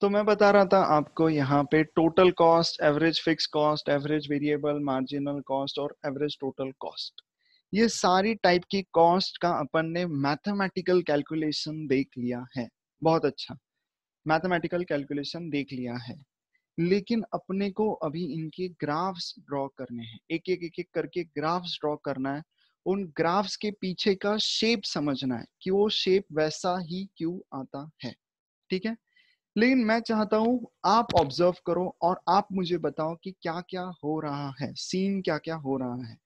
तो मैं बता रहा था आपको यहाँ पे total cost average fix cost average variable marginal cost और एवरेज टोटल कॉस्ट ये सारी टाइप की कॉस्ट का अपन ने मैथमेटिकल कैलकुलेशन देख लिया है बहुत अच्छा मैथमेटिकल कैलकुलेशन देख लिया है लेकिन अपने को अभी इनके ग्राफ्स ड्रॉ करने हैं एक एक एक एक करके ग्राफ्स ड्रॉ करना है उन ग्राफ्स के पीछे का शेप समझना है कि वो शेप वैसा ही क्यों आता है ठीक है लेकिन मैं चाहता हूं आप ऑब्जर्व करो और आप मुझे बताओ कि क्या क्या हो रहा है सीन क्या क्या हो रहा है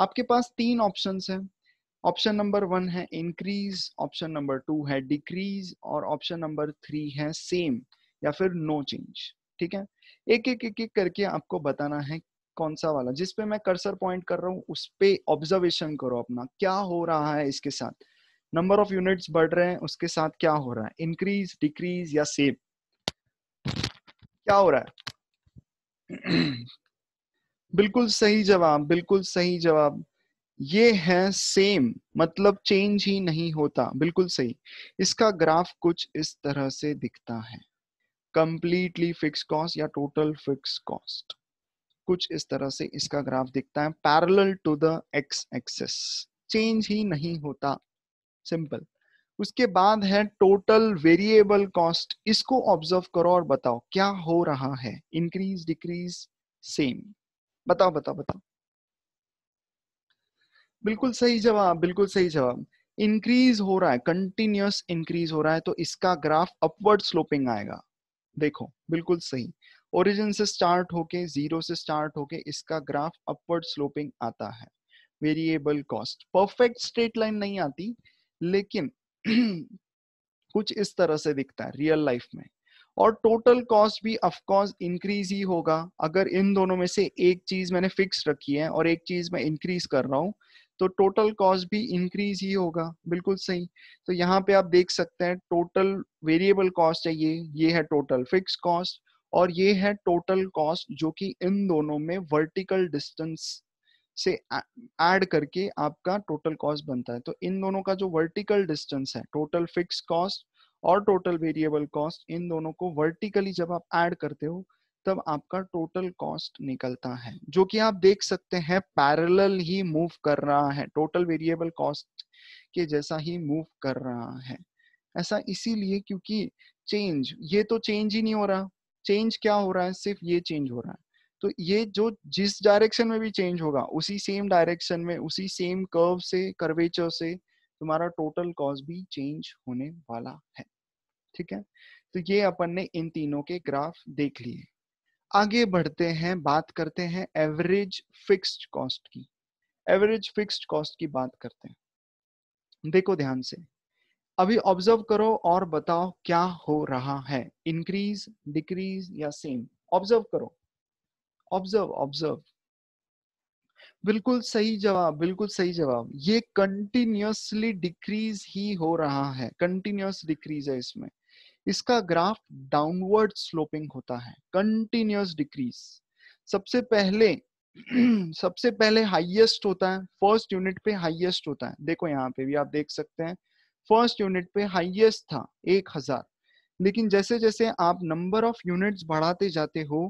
आपके पास तीन ऑप्शन है ऑप्शन नंबर वन है इंक्रीज ऑप्शन नंबर टू है डिक्रीज और ऑप्शन नंबर थ्री है सेम या फिर नो चेंज ठीक है एक एक एक एक करके आपको बताना है कौन सा वाला जिस पे मैं कर्सर पॉइंट कर रहा हूँ उस पे ऑब्जर्वेशन करो अपना क्या हो रहा है इसके साथ नंबर ऑफ यूनिट्स बढ़ रहे हैं उसके साथ क्या हो रहा है इंक्रीज डिक्रीज या सेम क्या हो रहा है बिल्कुल सही जवाब बिल्कुल सही जवाब ये है सेम मतलब चेंज ही नहीं होता बिल्कुल सही इसका ग्राफ कुछ इस तरह से दिखता है कंप्लीटली फिक्स कॉस्ट या टोटल फिक्स कॉस्ट कुछ इस तरह से इसका ग्राफ दिखता है parallel to the X axis change ही नहीं होता सिंपल उसके बाद है टोटल वेरिएबल कॉस्ट इसको ऑब्जर्व करो और बताओ क्या हो रहा है इंक्रीज डिक्रीज सेम बताओ बताओ बताओ बिल्कुल सही जवाब बिल्कुल सही जवाब इंक्रीज हो रहा है कंटिन्यूस इंक्रीज हो रहा है तो इसका ग्राफ अपवर्ड स्लोपिंग आएगा देखो बिल्कुल सही ओरिजिन से स्टार्ट होके जीरो से स्टार्ट होके इसका ग्राफ अपवर्ड स्लोपिंग आता है variable cost perfect straight line नहीं आती लेकिन कुछ इस तरह से दिखता है रियल लाइफ में और टोटल कॉस्ट भी अफकोर्स इंक्रीज ही होगा अगर इन दोनों में से एक चीज मैंने फिक्स रखी है और एक चीज मैं इंक्रीज कर रहा हूँ तो टोटल कॉस्ट भी इंक्रीज ही होगा बिल्कुल सही तो यहाँ पे आप देख सकते हैं टोटल वेरिएबल कॉस्ट है ये ये है टोटल फिक्स कॉस्ट और ये है टोटल कॉस्ट जो कि इन दोनों में वर्टिकल डिस्टेंस से ऐड करके आपका टोटल कॉस्ट बनता है तो इन दोनों का जो वर्टिकल डिस्टेंस है टोटल फिक्स कॉस्ट और टोटल वेरिएबल कॉस्ट इन दोनों को वर्टिकली जब आप ऐड करते हो तब आपका टोटल कॉस्ट निकलता है जो कि आप देख सकते हैं पैरल ही मूव कर रहा है टोटल वेरिएबल कॉस्ट के जैसा ही मूव कर रहा है ऐसा इसीलिए क्योंकि चेंज ये तो चेंज ही नहीं हो रहा चेंज क्या हो रहा है सिर्फ ये चेंज हो रहा है तो ये जो जिस डायरेक्शन में भी चेंज होगा उसी सेम डायरेक्शन में उसी सेम कर्व से कर्वेचर से तुम्हारा टोटल कॉज भी चेंज होने वाला है ठीक है तो ये अपन ने इन तीनों के ग्राफ देख लिए आगे बढ़ते हैं बात करते हैं एवरेज फिक्स्ड कॉस्ट की एवरेज फिक्स्ड कॉस्ट की बात करते हैं देखो ध्यान से अभी ऑब्जर्व करो और बताओ क्या हो रहा है इंक्रीज डिक्रीज या सेम ऑब्जर्व करो ऑब्जर्व ऑब्जर्व बिल्कुल सही जवाब बिल्कुल सही जवाब ये कंटिन्यूसली डिक्रीज ही हो रहा है कंटिन्यूस डिक्रीज है इसमें इसका ग्राफ डाउनवर्ड स्लोपिंग होता है कंटिन्यूस डिक्रीज सबसे पहले सबसे पहले हाईएस्ट होता है फर्स्ट यूनिट पे हाईएस्ट होता है देखो यहाँ पे भी आप देख सकते हैं फर्स्ट यूनिट पे हाईएस्ट था एक हजार लेकिन जैसे जैसे आप नंबर ऑफ यूनिट्स बढ़ाते जाते हो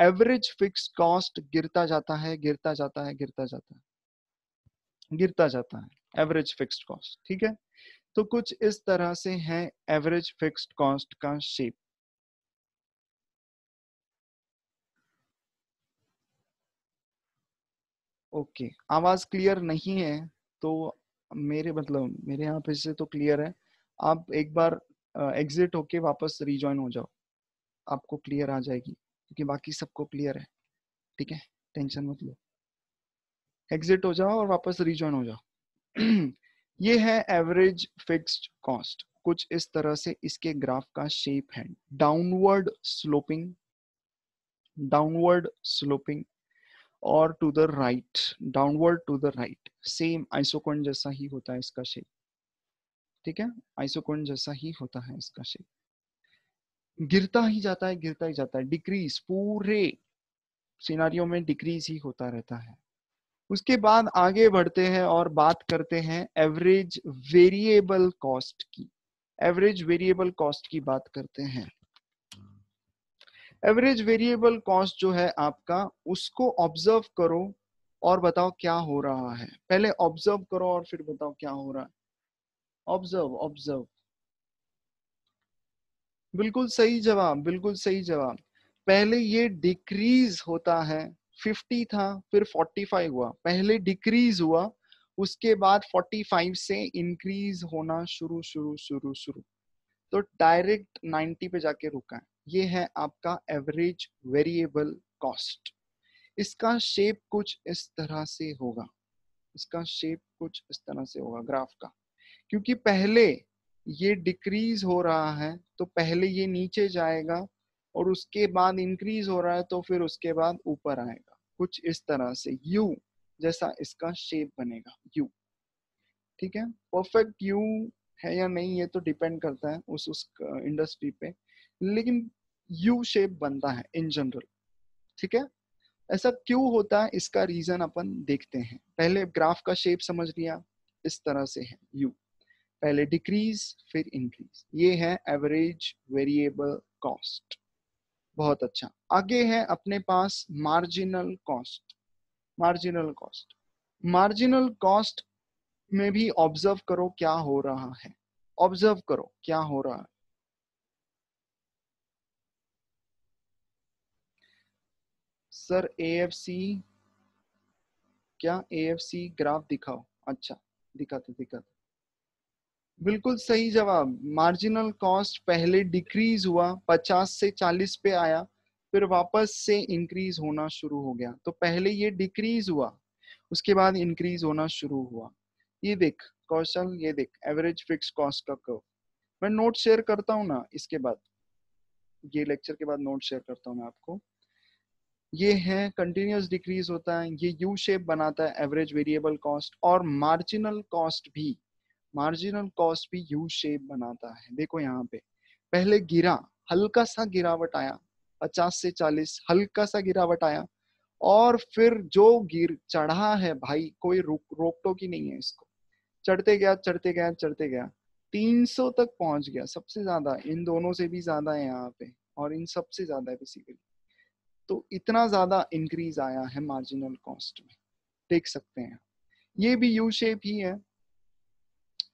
एवरेज फिक्स कॉस्ट गिरता जाता है गिरता जाता है गिरता जाता है गिरता जाता है एवरेज फिक्स कॉस्ट ठीक है तो कुछ इस तरह से है एवरेज फिक्स कॉस्ट का शेप ओके okay. आवाज क्लियर नहीं है तो मेरे मतलब मेरे यहाँ फिर से तो क्लियर है आप एक बार एग्जिट uh, होके वापस रिजॉइन हो जाओ आपको क्लियर आ जाएगी क्योंकि बाकी सबको क्लियर है ठीक है टेंशन मत लो एग्जिट हो जाओ और वापस रिजॉइन हो जाओ ये है एवरेज फिक्स्ड कॉस्ट कुछ इस तरह से इसके ग्राफ का शेप है डाउनवर्ड स्लोपिंग डाउनवर्ड स्लोपिंग और to the right downward to the right same आइसोकोन जैसा ही होता है इसका शेप ठीक है आइसोकोन जैसा ही होता है इसका शेप गिरता ही जाता है गिरता ही जाता है डिक्रीज पूरे सिनारियों में डिक्रीज ही होता रहता है उसके बाद आगे बढ़ते हैं और बात करते हैं एवरेज वेरिएबल कॉस्ट की एवरेज वेरिएबल कॉस्ट की बात करते हैं एवरेज वेरिएबल कॉस्ट जो है आपका उसको ऑब्जर्व करो और बताओ क्या हो रहा है पहले ऑब्जर्व करो और फिर बताओ क्या हो रहा है ऑब्जर्व ऑब्जर्व बिल्कुल सही जवाब बिल्कुल सही जवाब पहले ये डिक्रीज होता है 50 था फिर 45 हुआ पहले डिक्रीज हुआ उसके बाद 45 से इंक्रीज होना शुरू शुरू शुरू शुरू तो डायरेक्ट 90 पे जाके रुका है ये है आपका एवरेज वेरिएबल कॉस्ट इसका शेप कुछ इस तरह से होगा इसका शेप कुछ इस तरह से होगा ग्राफ का क्योंकि पहले ये डिक्रीज हो रहा है तो पहले ये नीचे जाएगा और उसके बाद इंक्रीज हो रहा है तो फिर उसके बाद ऊपर आएगा कुछ इस तरह से यू जैसा इसका शेप बनेगा यू ठीक है परफेक्ट यू है या नहीं ये तो डिपेंड करता है उस उस इंडस्ट्री uh, पे लेकिन यू शेप बनता है इन जनरल ठीक है ऐसा क्यों होता है इसका रीजन अपन देखते हैं पहले ग्राफ का शेप समझ लिया इस तरह से है यू पहले डिक्रीज फिर इंक्रीज ये है एवरेज वेरिएबल कॉस्ट बहुत अच्छा आगे है अपने पास marginal cost marginal cost marginal cost में भी ऑब्जर्व करो क्या हो रहा है ऑब्जर्व करो क्या हो रहा है सर एएफसी क्या एएफसी ग्राफ दिखाओ अच्छा दिखाते दिखाते बिल्कुल सही जवाब मार्जिनल कॉस्ट पहले डिक्रीज हुआ 50 से 40 पे आया फिर वापस से इंक्रीज होना शुरू हो गया तो पहले ये डिक्रीज हुआ उसके बाद इंक्रीज होना शुरू हुआ ये देख कौशल ये देख एवरेज फिक्स कॉस्ट का कर्व मैं नोट शेयर करता हूँ ना इसके बाद ये लेक्चर के बाद नोट शेयर करता हूँ मैं आपको ये है कंटिन्यूस डिक्रीज होता है ये यू शेप बनाता है एवरेज वेरिएबल कॉस्ट और मार्जिनल कॉस्ट भी मार्जिनल कॉस्ट भी यू शेप बनाता है देखो यहाँ पे पहले गिरा हल्का सा गिरावट आया पचास से चालीस हल्का सा गिरावट आया और फिर जो गिर चढ़ा है भाई कोई रोक टोक ही नहीं है इसको चढ़ते गया चढ़ते गया चढ़ते गया 300 तक पहुंच गया सबसे ज्यादा इन दोनों से भी ज्यादा है यहाँ पे और इन सबसे ज्यादा है बेसिकली तो इतना ज़्यादा इंक्रीज आया है मार्जिनल कॉस्ट में देख सकते हैं ये भी यू शेप ही है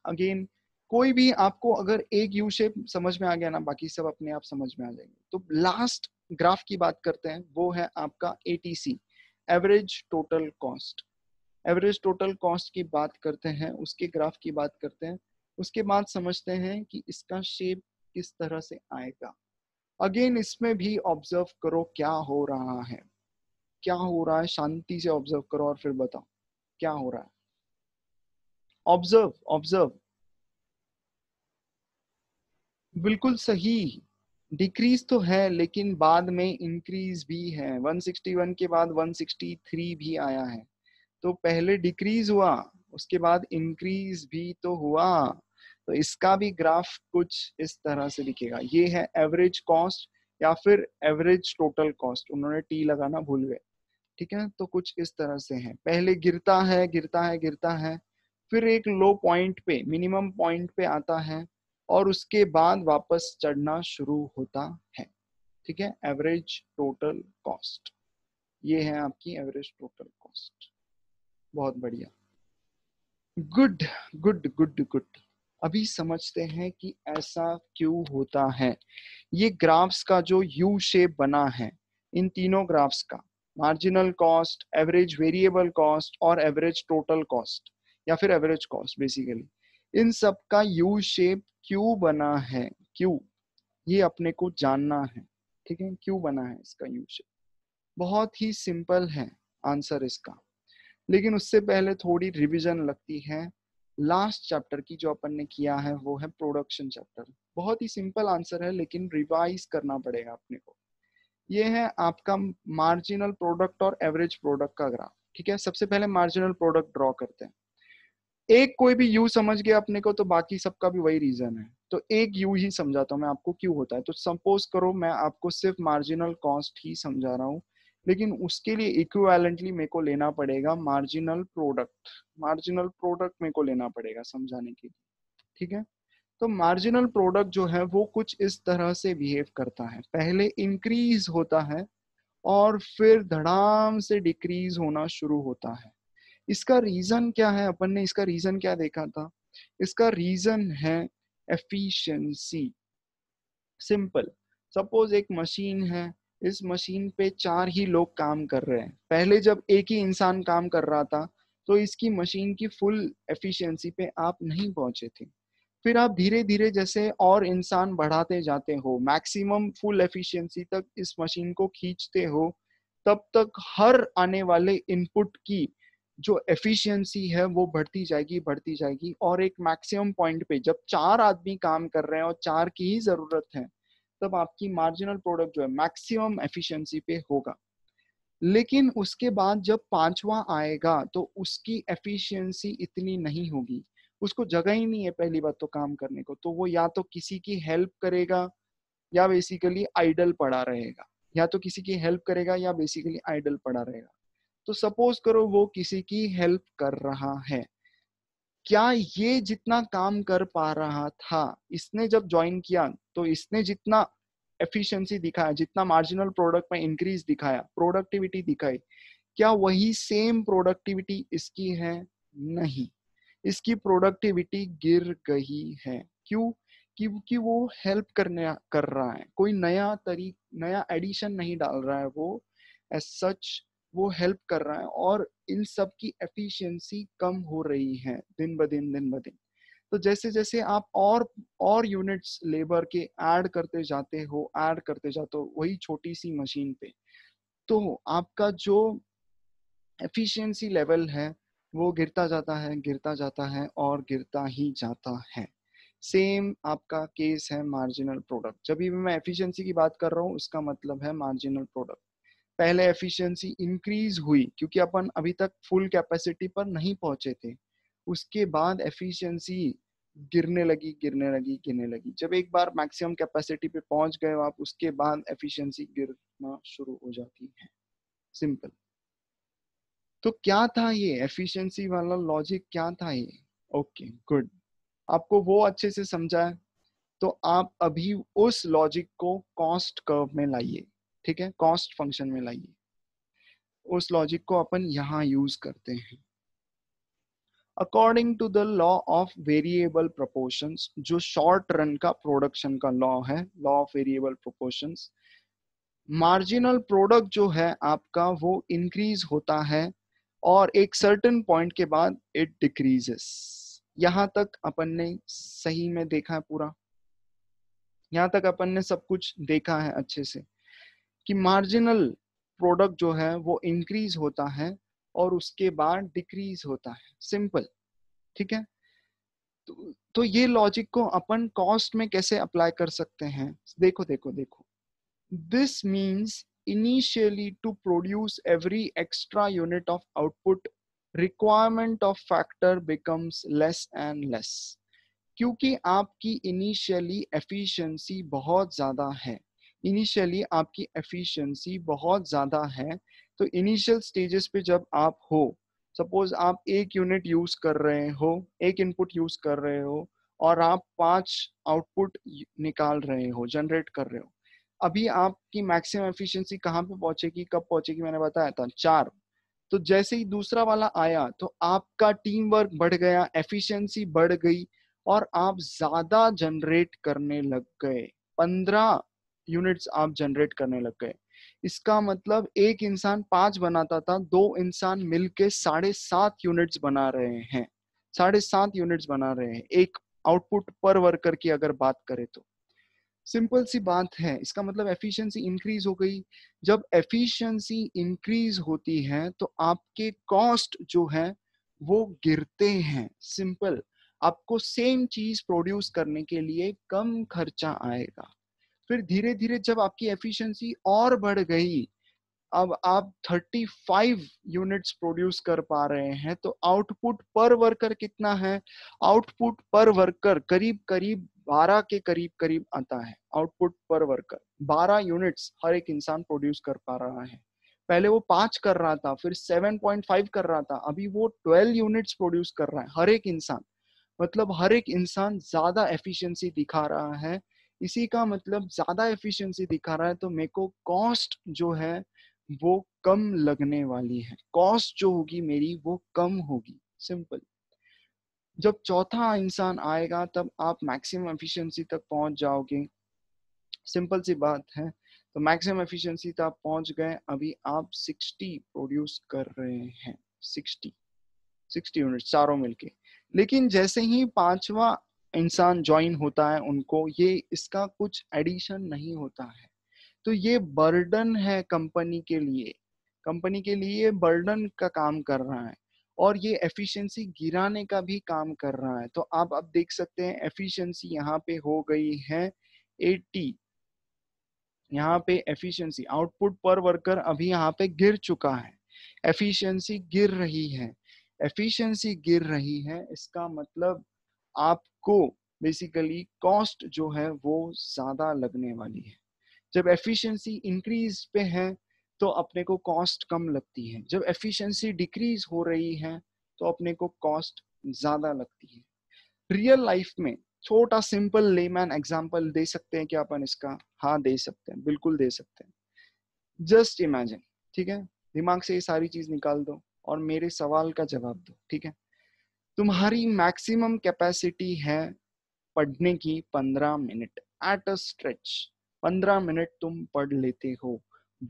अगेन कोई भी आपको अगर एक यू शेप समझ में आ गया ना बाकी सब अपने आप समझ में आ जाएंगे तो लास्ट ग्राफ की बात करते हैं वो है आपका C average total cost average total cost की बात करते हैं उसके ग्राफ की बात करते हैं उसके बाद समझते हैं कि इसका शेप किस तरह से आएगा अगेन इसमें भी ऑब्जर्व करो क्या हो रहा है क्या हो रहा है शांति से ऑब्जर्व करो और फिर बताओ क्या हो रहा है ऑब्जर्व ऑब्जर्व बिल्कुल सही डिक्रीज तो है लेकिन बाद में इंक्रीज भी है 161 के बाद 163 भी आया है तो पहले डिक्रीज हुआ उसके बाद इंक्रीज भी तो हुआ तो इसका भी ग्राफ कुछ इस तरह से दिखेगा ये है एवरेज कॉस्ट या फिर एवरेज टोटल कॉस्ट उन्होंने टी लगाना भूल गए ठीक है तो कुछ इस तरह से है पहले गिरता है गिरता है गिरता है फिर एक लो पॉइंट पे मिनिमम पॉइंट पे आता है और उसके बाद वापस चढ़ना शुरू होता है ठीक है एवरेज टोटल कॉस्ट ये है आपकी एवरेज टोटल कॉस्ट बहुत बढ़िया गुड गुड गुड गुड अभी समझते हैं कि ऐसा क्यों होता है ये ग्राफ्स का जो यू शेप बना है इन तीनों ग्राफ्स का marginal cost average variable cost और एवरेज टोटल कॉस्ट या फिर एवरेज कॉस्ट बेसिकली इन सब का यू शेप क्यों बना है क्यों ये अपने को जानना है ठीक है क्यों बना है इसका यू शेप बहुत ही सिंपल है आंसर इसका लेकिन उससे पहले थोड़ी रिविजन लगती है लास्ट चैप्टर की जो अपन ने किया है वो है प्रोडक्शन चैप्टर बहुत ही सिंपल आंसर है लेकिन रिवाइज करना पड़ेगा अपने को ये है आपका मार्जिनल प्रोडक्ट और एवरेज प्रोडक्ट का ग्राफ ठीक है सबसे पहले मार्जिनल प्रोडक्ट ड्रॉ करते हैं एक कोई भी यू समझ गया अपने को तो बाकी सबका भी वही रीजन है तो एक यू ही समझाता हूँ मैं आपको क्यों होता है तो सपोज करो मैं आपको सिर्फ मार्जिनल कॉस्ट ही समझा रहा हूँ लेकिन उसके लिए इक्वेलेंटली मेरे को लेना पड़ेगा मार्जिनल प्रोडक्ट मार्जिनल प्रोडक्ट मेरे को लेना पड़ेगा समझाने के लिए ठीक है तो मार्जिनल प्रोडक्ट जो है वो कुछ इस तरह से बिहेव करता है पहले इंक्रीज होता है और फिर धड़ाम से डिक्रीज होना शुरू होता है इसका रीजन क्या है अपन ने इसका रीजन क्या देखा था इसका रीजन है एफिशिएंसी सिंपल सपोज एक मशीन है इस मशीन पे चार ही लोग काम कर रहे हैं पहले जब एक ही इंसान काम कर रहा था तो इसकी मशीन की फुल एफिशिएंसी पे आप नहीं पहुंचे थे फिर आप धीरे धीरे जैसे और इंसान बढ़ाते जाते हो मैक्सिमम फुल एफिशिएंसी तक इस मशीन को खींचते हो तब तक हर आने वाले इनपुट की जो एफिशिएंसी है वो बढ़ती जाएगी बढ़ती जाएगी और एक मैक्सिमम पॉइंट पे जब चार आदमी काम कर रहे हैं और चार की ही जरूरत है तब मतलब आपकी मार्जिनल प्रोडक्ट जो है मैक्सिमम एफिशिएंसी पे होगा लेकिन उसके बाद जब पांचवा आएगा तो उसकी एफिशिएंसी इतनी नहीं होगी उसको जगह ही नहीं है पहली बात तो काम करने को तो वो या तो किसी की हेल्प करेगा या बेसिकली आइडल पड़ा रहेगा या तो किसी की हेल्प करेगा या बेसिकली आइडल पड़ा रहेगा तो सपोज करो वो किसी की हेल्प कर रहा है क्या ये जितना काम कर पा रहा था इसने जब ज्वाइन किया तो इसने जितना एफिशिएंसी दिखाया जितना मार्जिनल प्रोडक्ट में इंक्रीज दिखाया प्रोडक्टिविटी दिखाई क्या वही सेम प्रोडक्टिविटी इसकी है नहीं इसकी प्रोडक्टिविटी गिर गई है क्यों क्योंकि वो हेल्प करने कर रहा है कोई नया तरीक नया एडिशन नहीं डाल रहा है वो एज सच वो हेल्प कर रहा है और इन सब की एफिशिएंसी कम हो रही है दिन ब दिन दिन ब दिन तो जैसे जैसे आप और और यूनिट्स लेबर के ऐड करते जाते हो ऐड करते जाते हो वही छोटी सी मशीन पे तो आपका जो एफिशिएंसी लेवल है वो गिरता जाता है गिरता जाता है और गिरता ही जाता है सेम आपका केस है मार्जिनल प्रोडक्ट जब भी मैं एफिशिएंसी की बात कर रहा हूँ उसका मतलब है मार्जिनल प्रोडक्ट पहले एफिशिएंसी इंक्रीज हुई क्योंकि अपन अभी तक फुल कैपेसिटी पर नहीं पहुंचे थे उसके बाद एफिशिएंसी गिरने लगी गिरने लगी गिरने लगी जब एक बार मैक्सिमम कैपेसिटी पे पहुंच गए आप उसके बाद एफिशिएंसी गिरना शुरू हो जाती है सिंपल तो क्या था ये एफिशिएंसी वाला लॉजिक क्या था ये ओके गुड आपको वो अच्छे से समझा है तो आप अभी उस लॉजिक को कॉस्ट कर्व में लाइए ठीक है कॉस्ट फंक्शन में लाइए उस लॉजिक को अपन यहां यूज करते हैं according to the law of variable proportions जो शॉर्ट रन का प्रोडक्शन का लॉ है law of variable proportions marginal product जो है आपका वो इंक्रीज होता है और एक सर्टन पॉइंट के बाद इट डिक्रीजेस यहां तक अपन ने सही में देखा है पूरा यहां तक अपन ने सब कुछ देखा है अच्छे से कि मार्जिनल प्रोडक्ट जो है वो इंक्रीज होता है और उसके बाद डिक्रीज होता है सिंपल ठीक है तो, तो ये लॉजिक को अपन कॉस्ट में कैसे अप्लाई कर सकते हैं देखो देखो देखो this means initially to produce every extra unit of output requirement of factor becomes less and less क्योंकि आपकी इनिशियली एफिशिएंसी बहुत ज़्यादा है इनिशियली आपकी एफिशिएंसी बहुत ज़्यादा है तो इनिशियल स्टेजेस पे जब आप हो सपोज आप एक यूनिट यूज़ कर रहे हो एक इनपुट यूज़ कर रहे हो और आप पांच आउटपुट निकाल रहे हो जनरेट कर रहे हो अभी आपकी मैक्सिमम एफिशिएंसी कहाँ पे पहुंचेगी कब पहुंचेगी मैंने बताया था चार तो जैसे ही दूसरा वाला आया तो आपका टीम वर्क बढ़ गया एफिशिएंसी बढ़ गई और आप ज्यादा जनरेट करने लग गए पंद्रह यूनिट्स आप जनरेट करने लग गए इसका मतलब एक इंसान पांच बनाता था दो इंसान मिलके साढ़े सात यूनिट्स बना रहे हैं साढ़े सात यूनिट्स बना रहे हैं एक आउटपुट पर वर्कर की अगर बात करें तो सिंपल सी बात है इसका मतलब एफिशिएंसी इंक्रीज हो गई जब एफिशिएंसी इंक्रीज होती है तो आपके कॉस्ट जो है वो गिरते हैं सिंपल आपको सेम चीज प्रोड्यूस करने के लिए कम खर्चा आएगा फिर धीरे धीरे जब आपकी एफिशिएंसी और बढ़ गई अब आप 35 यूनिट्स प्रोड्यूस कर पा रहे हैं तो आउटपुट पर वर्कर कितना है आउटपुट पर वर्कर करीब करीब 12 के करीब करीब आता है आउटपुट पर वर्कर 12 यूनिट्स हर एक इंसान प्रोड्यूस कर पा रहा है पहले वो पांच कर रहा था फिर 7.5 कर रहा था अभी वो 12 यूनिट्स प्रोड्यूस कर रहा है हर एक इंसान मतलब हर एक इंसान ज्यादा एफिशिएंसी दिखा रहा है इसी का मतलब ज्यादा एफिशिएंसी दिखा रहा है तो मेरे को कॉस्ट जो है वो कम लगने वाली है कॉस्ट जो होगी मेरी वो कम होगी सिंपल जब चौथा इंसान आएगा तब आप मैक्सिमम एफिशिएंसी तक पहुंच जाओगे सिंपल सी बात है तो मैक्सिमम एफिशिएंसी तक पहुंच गए अभी आप 60 प्रोड्यूस कर रहे हैं 60 60 यूनिट चारों मिलके लेकिन जैसे ही पांचवा इंसान ज्वाइन होता है उनको ये इसका कुछ एडिशन नहीं होता है तो ये बर्डन है कंपनी के लिए कंपनी के लिए बर्डन का काम कर रहा है और ये एफिशिएंसी गिराने का भी काम कर रहा है तो आप अब देख सकते हैं एफिशिएंसी यहाँ पे हो गई है 80 यहाँ पे एफिशिएंसी आउटपुट पर वर्कर अभी यहाँ पे गिर चुका है एफिशिएंसी गिर रही है एफिशिएंसी गिर रही है इसका मतलब आपको बेसिकली कॉस्ट जो है वो ज़्यादा लगने वाली है जब एफिशिएंसी इंक्रीज पे है तो अपने को कॉस्ट कम लगती है जब एफिशिएंसी डिक्रीज हो रही है तो अपने को कॉस्ट ज़्यादा लगती है रियल लाइफ में छोटा सिंपल लेमैन एग्जाम्पल दे सकते हैं क्या अपन इसका हाँ दे सकते हैं बिल्कुल दे सकते हैं जस्ट इमेजिन ठीक है दिमाग से ये सारी चीज़ निकाल दो और मेरे सवाल का जवाब दो ठीक है तुम्हारी मैक्सिमम कैपेसिटी है पढ़ने की पंद्रह मिनट एट अ स्ट्रेच पंद्रह मिनट तुम पढ़ लेते हो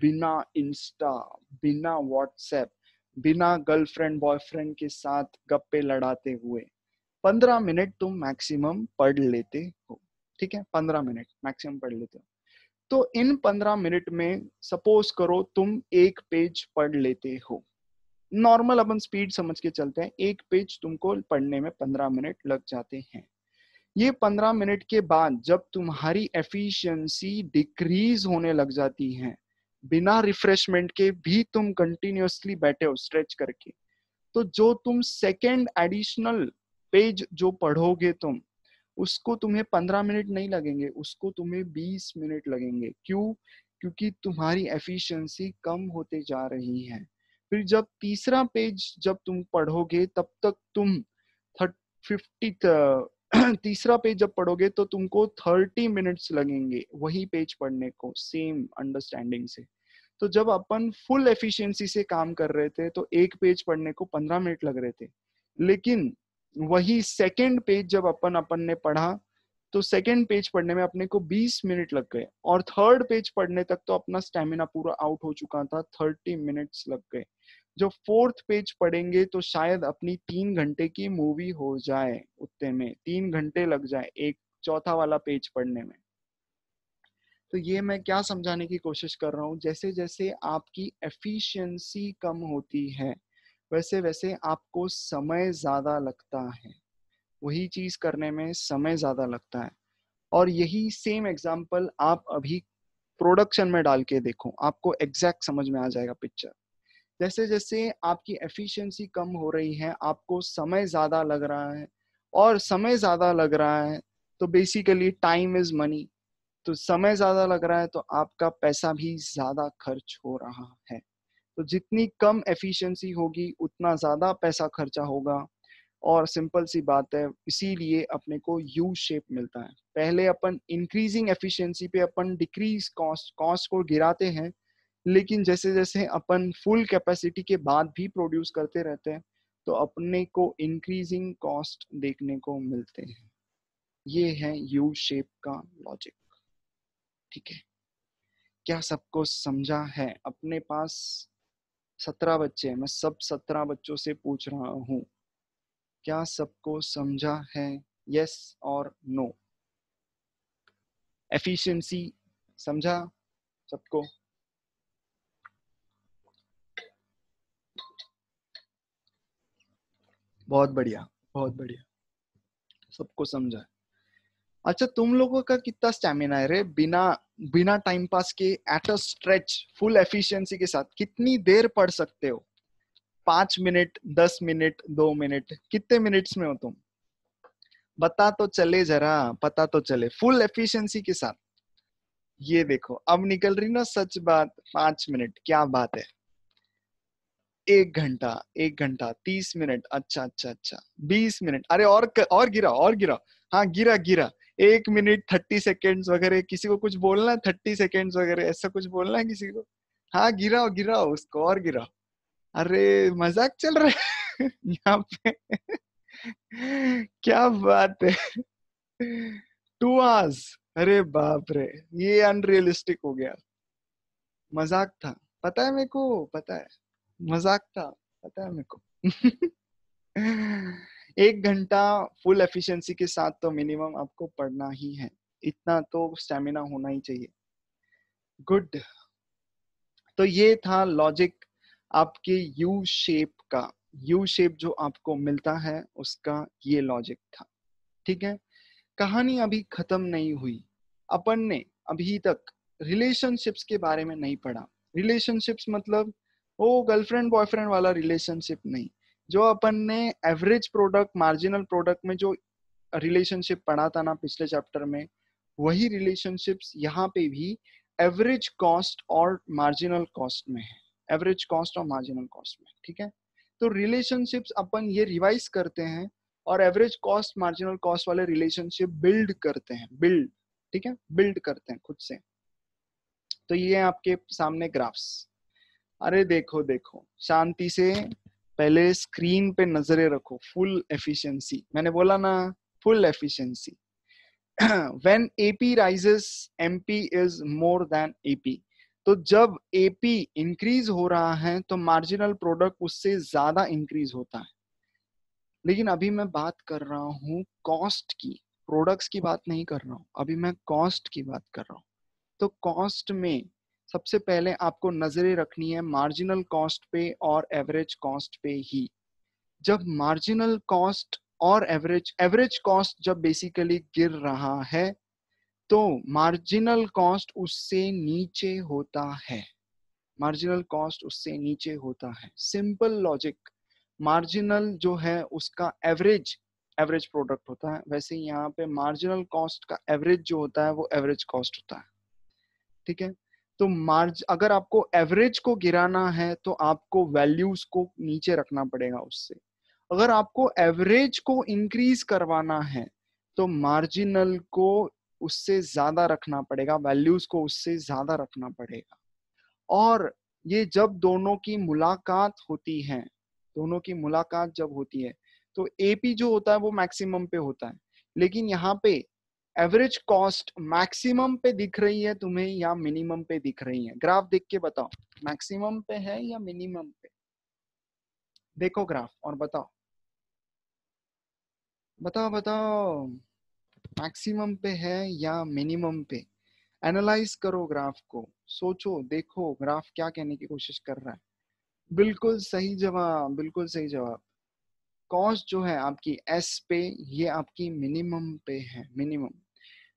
बिना इंस्टा बिना व्हाट्सएप बिना गर्लफ्रेंड बॉयफ्रेंड के साथ गप्पे लड़ाते हुए पंद्रह मिनट तुम मैक्सिमम पढ़ लेते हो ठीक है पंद्रह मिनट मैक्सिमम पढ़ लेते हो तो इन पंद्रह मिनट में सपोज करो तुम एक पेज पढ़ लेते हो नॉर्मल अपन स्पीड समझ के चलते हैं एक पेज तुमको पढ़ने में पंद्रह मिनट लग जाते हैं ये पंद्रह मिनट के बाद जब तुम्हारी एफिशिएंसी डिक्रीज होने लग जाती है बिना रिफ्रेशमेंट के भी तुम कंटिन्यूसली बैठे हो स्ट्रेच करके तो जो तुम सेकेंड एडिशनल पेज जो पढ़ोगे तुम उसको तुम्हें पंद्रह मिनट नहीं लगेंगे उसको तुम्हें बीस मिनट लगेंगे क्यों क्योंकि तुम्हारी एफिशिएंसी कम होते जा रही है फिर जब तीसरा पेज जब तुम पढ़ोगे तब तक तुम थर्ट फिफ्टी तीसरा पेज जब पढ़ोगे तो तुमको थर्टी मिनट्स लगेंगे वही पेज पढ़ने को सेम अंडरस्टैंडिंग से तो जब अपन फुल एफिशिएंसी से काम कर रहे थे तो एक पेज पढ़ने को पंद्रह मिनट लग रहे थे लेकिन वही सेकेंड पेज जब अपन अपन ने पढ़ा तो सेकेंड पेज पढ़ने में अपने को 20 मिनट लग गए और थर्ड पेज पढ़ने तक तो अपना स्टेमिना पूरा आउट हो चुका था 30 मिनट्स लग गए जो फोर्थ पेज पढ़ेंगे तो शायद अपनी तीन घंटे की मूवी हो जाए उतने में तीन घंटे लग जाए एक चौथा वाला पेज पढ़ने में तो ये मैं क्या समझाने की कोशिश कर रहा हूँ जैसे जैसे आपकी एफिशिएंसी कम होती है वैसे वैसे आपको समय ज्यादा लगता है वही चीज करने में समय ज्यादा लगता है और यही सेम एग्जाम्पल आप अभी प्रोडक्शन में डाल के देखो आपको एग्जैक्ट समझ में आ जाएगा पिक्चर जैसे जैसे आपकी एफिशिएंसी कम हो रही है आपको समय ज्यादा लग रहा है और समय ज्यादा लग रहा है तो बेसिकली टाइम इज मनी तो समय ज्यादा लग रहा है तो आपका पैसा भी ज्यादा खर्च हो रहा है तो जितनी कम एफिशिएंसी होगी उतना ज्यादा पैसा खर्चा होगा और सिंपल सी बात है इसीलिए अपने को यू शेप मिलता है पहले अपन इंक्रीजिंग एफिशिएंसी पे अपन डिक्रीज कॉस्ट कॉस्ट को गिराते हैं लेकिन जैसे जैसे अपन फुल कैपेसिटी के बाद भी प्रोड्यूस करते रहते हैं तो अपने को इंक्रीजिंग कॉस्ट देखने को मिलते हैं ये है यू शेप का लॉजिक ठीक है क्या सबको समझा है अपने पास सत्रह बच्चे हैं मैं सब सत्रह बच्चों से पूछ रहा हूँ क्या सबको समझा है यस और नो एफिशिएंसी समझा सबको बहुत बढ़िया बहुत बढ़िया सबको समझा अच्छा तुम लोगों का कितना स्टेमिना है रे बिना बिना टाइम पास के at a stretch full efficiency के साथ कितनी देर पढ़ सकते हो पांच मिनट दस मिनट दो मिनट कितने मिनट्स में हो तुम बता तो चले जरा पता तो चले फुल एफिशिएंसी के साथ ये देखो अब निकल रही ना सच बात पांच मिनट क्या बात है एक घंटा एक घंटा तीस मिनट अच्छा अच्छा अच्छा बीस मिनट अरे और और गिरा और गिरा हाँ गिरा गिरा एक मिनट थर्टी सेकेंड्स वगैरह किसी को कुछ बोलना है थर्टी सेकेंड्स वगैरह ऐसा कुछ बोलना है किसी को हाँ गिराओ गिराओ उसको और गिराओ अरे मजाक चल रहा है यहाँ पे क्या बात है टू आवर्स अरे बाप रे ये अनरियलिस्टिक हो गया मजाक था पता है मेरे को पता है मजाक था पता है मेरे को एक घंटा फुल एफिशिएंसी के साथ तो मिनिमम आपको पढ़ना ही है इतना तो स्टेमिना होना ही चाहिए गुड तो ये था लॉजिक आपके यू शेप का यू शेप जो आपको मिलता है उसका ये लॉजिक था ठीक है कहानी अभी खत्म नहीं हुई अपन ने अभी तक रिलेशनशिप्स के बारे में नहीं पढ़ा रिलेशनशिप्स मतलब वो गर्लफ्रेंड बॉयफ्रेंड वाला रिलेशनशिप नहीं जो अपन ने एवरेज प्रोडक्ट मार्जिनल प्रोडक्ट में जो रिलेशनशिप पढ़ा था ना पिछले चैप्टर में वही रिलेशनशिप्स यहाँ पे भी एवरेज कॉस्ट और मार्जिनल कॉस्ट में है एवरेज कॉस्ट और मार्जिनल कॉस्ट में ठीक है तो रिलेशनशिप्स अपन ये रिवाइज करते हैं और एवरेज कॉस्ट मार्जिनल कॉस्ट वाले रिलेशनशिप बिल्ड करते हैं बिल्ड ठीक है बिल्ड करते हैं खुद से तो ये है आपके सामने ग्राफ्स अरे देखो देखो शांति से पहले स्क्रीन पे नजरें रखो फुल एफिशिएंसी मैंने बोला ना full efficiency when AP rises MP is more than AP तो जब एपी इंक्रीज हो रहा है तो मार्जिनल प्रोडक्ट उससे ज्यादा इंक्रीज होता है लेकिन अभी मैं बात कर रहा हूँ कॉस्ट की प्रोडक्ट्स की बात नहीं कर रहा हूँ अभी मैं कॉस्ट की बात कर रहा हूँ तो कॉस्ट में सबसे पहले आपको नजरें रखनी है मार्जिनल कॉस्ट पे और एवरेज कॉस्ट पे ही जब मार्जिनल कॉस्ट और एवरेज एवरेज कॉस्ट जब बेसिकली गिर रहा है तो मार्जिनल कॉस्ट उससे नीचे होता है मार्जिनल कॉस्ट उससे नीचे होता है सिंपल लॉजिक मार्जिनल जो है उसका एवरेज एवरेज प्रोडक्ट होता है वैसे यहाँ पे मार्जिनल कॉस्ट का एवरेज जो होता है वो एवरेज कॉस्ट होता है ठीक है तो मार्ज अगर आपको एवरेज को गिराना है तो आपको वैल्यूज को नीचे रखना पड़ेगा उससे अगर आपको एवरेज को इंक्रीज करवाना है तो मार्जिनल को उससे ज्यादा रखना पड़ेगा वैल्यूज को उससे ज्यादा रखना पड़ेगा और ये जब दोनों की मुलाकात होती है दोनों की मुलाकात जब होती है तो एपी जो होता है वो मैक्सिमम पे होता है लेकिन यहाँ पे एवरेज कॉस्ट मैक्सिमम पे दिख रही है तुम्हें या मिनिमम पे दिख रही है ग्राफ देख के बताओ मैक्सिमम पे है या मिनिमम पे देखो ग्राफ और बताओ बताओ बताओ मैक्सिमम पे है या मिनिमम पे एनालाइज करो ग्राफ को सोचो देखो ग्राफ क्या कहने की कोशिश कर रहा है बिल्कुल सही जवाब बिल्कुल सही जवाब कॉस्ट जो है आपकी एस पे ये आपकी मिनिमम पे है मिनिमम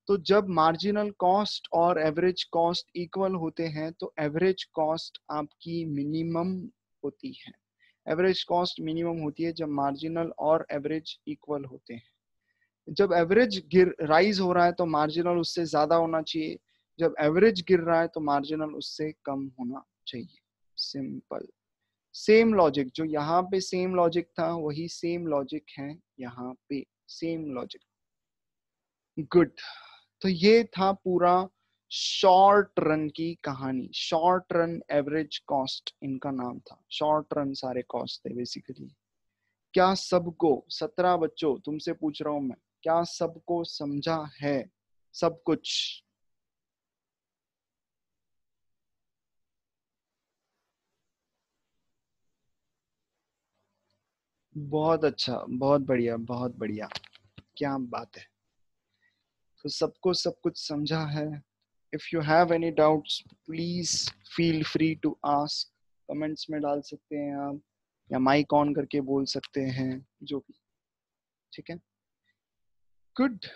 तो जब मार्जिनल कॉस्ट और एवरेज कॉस्ट इक्वल होते हैं तो एवरेज कॉस्ट आपकी मिनिमम होती है एवरेज कॉस्ट मिनिमम होती है जब मार्जिनल और एवरेज इक्वल होते हैं जब एवरेज गिर राइज हो रहा है तो मार्जिनल उससे ज्यादा होना चाहिए जब एवरेज गिर रहा है तो मार्जिनल उससे कम होना चाहिए सिंपल सेम लॉजिक जो यहाँ पे सेम लॉजिक था वही सेम लॉजिक है यहाँ पे सेम लॉजिक गुड तो ये था पूरा शॉर्ट रन की कहानी शॉर्ट रन एवरेज कॉस्ट इनका नाम था शॉर्ट रन सारे कॉस्ट थे बेसिकली क्या सबको सत्रह बच्चों तुमसे पूछ रहा हूं मैं क्या सबको समझा है सब कुछ बहुत अच्छा बहुत बढ़िया बहुत बढ़िया क्या बात है तो सबको सब कुछ समझा है if you have any doubt please feel free to ask comments में डाल सकते हैं आप या माइक ऑन करके बोल सकते हैं जो भी ठीक है good